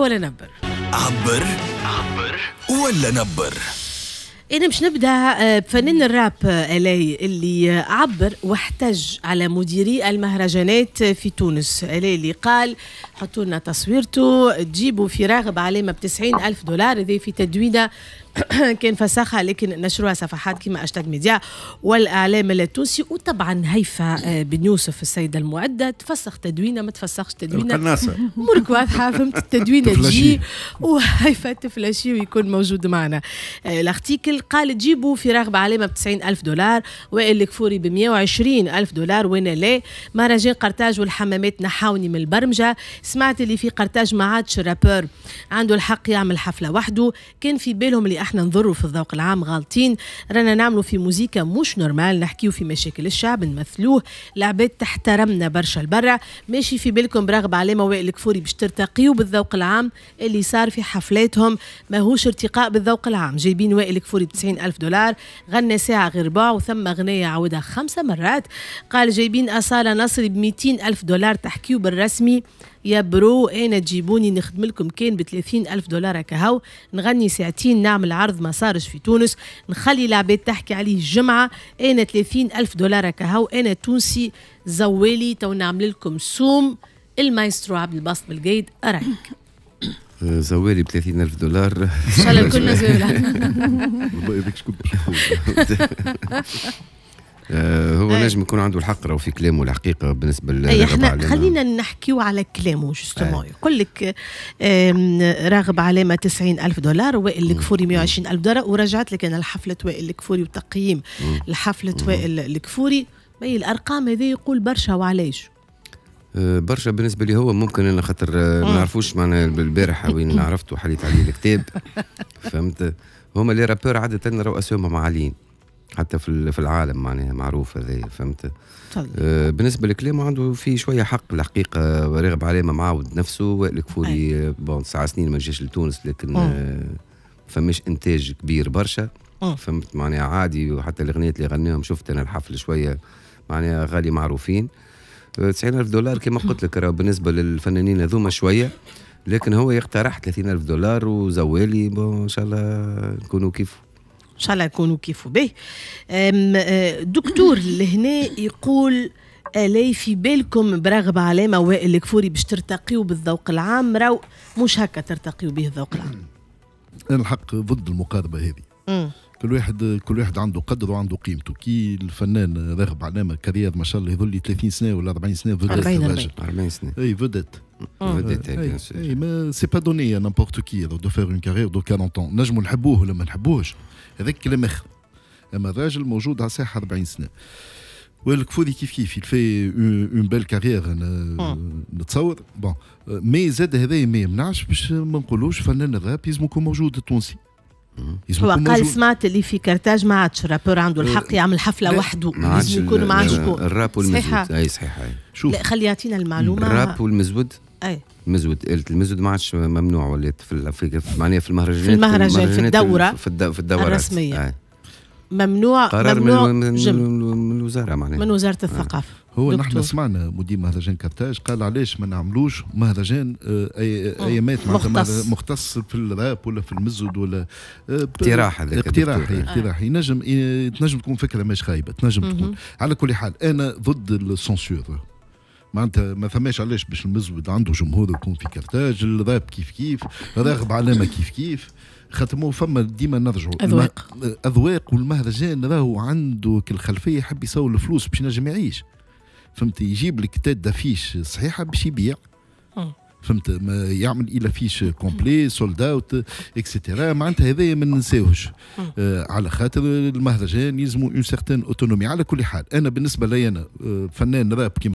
ولا نبر عبر عبر ولا نبر انا إيه، باش نبدا آه، بفنان الراب آه، الي اللي عبر واحتج على مديري المهرجانات في تونس الي اللي قال حطوا لنا تصويرته تجيبوا في راغب علامه ب 90 الف دولار هذه في تدوينه كان فسخها لكن نشروها صفحات كما اشتاج ميديا والاعلام التونسي وطبعا هيفا آه، بن يوسف السيده المعده تفسخ تدوينه ما تفسخش تدوينه القناصه امورك واضحه فهمت التدوينه تجي وهيفا تفلاشي ويكون موجود معنا آه، الارتيكل قال تجيبوا في رغبه علامه ب 90 الف دولار وائل كفوري ب 120 الف دولار وانا لا مهرجان قرطاج والحمامات نحاوني من البرمجه سمعت اللي في قرطاج ما عادش رابور عنده الحق يعمل حفله وحده كان في بالهم اللي احنا نضروا في الذوق العام غالطين رانا نعملوا في موزيكا مش نورمال نحكيو في مشاكل الشعب نمثلوه العباد تحترمنا برشا لبرا ماشي في بالكم برغب على وائل الكفوري باش ترتقيوا بالذوق العام اللي صار في حفلاتهم ماهوش ارتقاء بالذوق العام جايبين وائل الكفوري ب ألف دولار غنى ساعة غير باع وثم غنية عاودها خمسة مرات قال جايبين أصالة نصري ب ألف دولار تحكيو بالرسمي يا برو انا تجيبوني نخدم لكم كان ب ألف دولار كهو نغني ساعتين نعمل عرض ما صارش في تونس نخلي العباد تحكي عليه الجمعة انا 30 ألف دولار كهو انا تونسي زوالي تو نعمل لكم سوم المايسترو عبد الباسط بالقايد أراك آه، زوالي ب 30000 ألف دولار إن شاء الله كلنا زوالي آه، هو إيه. نجم يكون عنده الحق راهو في كلامه الحقيقه بالنسبه لل إيه، احنا خلينا نحكيو على كلامه جوستومون إيه. يقول لك راغب علامه 90000 دولار وائل الكفوري 120000 دولار ورجعت لك انا لحفله وائل الكفوري وتقييم لحفله وائل الكفوري باهي الارقام هذه يقول برشا وعلاش آه، برشا بالنسبه لي هو ممكن انا خاطر آه، ما نعرفوش معناها البارح وين عرفت وحليت عليه الكتاب فهمت هما لي رابور عاده رؤسهم عاليين حتى في في العالم معناها معروف هذه فهمت طيب. آه بالنسبه لكلامه عنده في شويه حق الحقيقه عليه ما معاود نفسه وائل كفوري بون تسع سنين ما جاش لتونس لكن آه فماش انتاج كبير برشا فهمت معناها عادي وحتى الاغنيات اللي غناهم شفت انا الحفل شويه معناها غالي معروفين 90000 آه، دولار كما قلت لك بالنسبه للفنانين هذوما شويه لكن هو يقترح 30000 دولار وزوالي بون ان شاء الله نكونوا كيفه ان شاء الله يكونوا كيفوا به أه، دكتور لهنا يقول الي في بالكم برغبة علامة وائل الكفوري باش ترتقيوا بالذوق العام راو مش هكا ترتقيوا به الذوق العام انا الحق ضد المقاربة هذه كل واحد كل واحد عنده قدره وعنده قيمته كي الفنان راغب علامه كارير ما شاء الله يظل 30 سنه ولا 40 سنه 40 سنه 40 سنه اي فدت فدت mm. اي ما سي با دوني نامبورت كي دو فير اون كارير دو 40 ans نحبوه ولا ما نحبوهش هذاك كلام اخر اما الراجل موجود على الساحه 40 سنه والكفودي كيف كيف يلفي اون بيل كارير نتصور بون مي زاد هذا ما يمنعش باش ما نقولوش فنان الراب لازم يكون موجود التونسي hmm. هو قال سمعت اللي في كرتاج ما عادش رابور عنده الحق أه، يعمل حفله وحده لازم يكون مع شكون الراب والمزود اي صحيح شوف خلي يعطينا المعلومه الراب والمزود ايه مزود قلة المزود ما عادش ممنوع ولا في في معناها في المهرجانات في المهرجان في الدوره في, الد... في الدورات الرسميه أي. ممنوع قرار ممنوع من, جم. من الوزاره معناها من وزاره الثقافه أي. هو دكتور. نحن سمعنا مدير مهرجان كرتاج قال علاش ما نعملوش مهرجان آه، أه. اي ايامات مختص. مختص في الراب ولا في المزود ولا آه، اقتراح هذاك اقتراحي اقتراحي ينجم إيه، تنجم تكون فكره مش خايبه تنجم تكون على كل حال انا ضد السنسور معناتها ما ثماش علاش باش المزود عنده جمهور يكون في كرتاج الراب كيف كيف راغب علامه كيف كيف خاطر فما ديما نرجعوا اذواق اذواق والمهرجان راهو عنده كالخلفيه يحب يسوي الفلوس باش ينجم يعيش فهمت يجيب لك تاد دافيش صحيحه باش يبيع أه. فهمت ما يعمل الى فيش كومبلي سولد اوت اكسترا معناتها هذايا ما ننساوش أه. آه على خاطر المهرجان يلزموا اون سيغتان اوتونومي على كل حال انا بالنسبه لي انا آه، فنان راب كيما